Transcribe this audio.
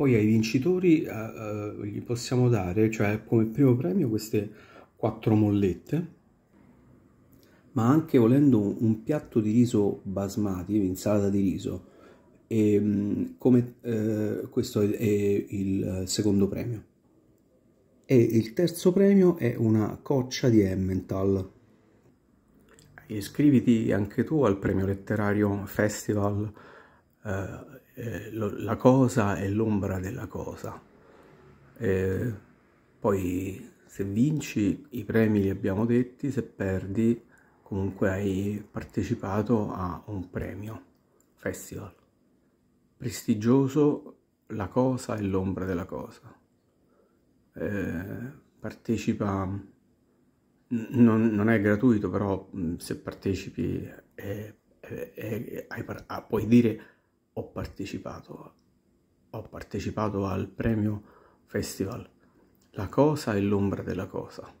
Poi ai vincitori eh, eh, gli possiamo dare, cioè come primo premio, queste quattro mollette, ma anche volendo un piatto di riso basmati, insalata di riso, e, ehm, come, eh, questo è, è il secondo premio. E il terzo premio è una coccia di Emmental. Iscriviti anche tu al premio letterario Festival eh, eh la cosa e l'ombra della cosa. Eh, poi se vinci i premi li abbiamo detti, se perdi comunque hai partecipato a un premio, festival. Prestigioso la cosa e l'ombra della cosa. Eh, partecipa, non, non, è gratuito, però se partecipi è, è, è, puoi dire ho partecipato, ho partecipato al premio festival La cosa e l'ombra della cosa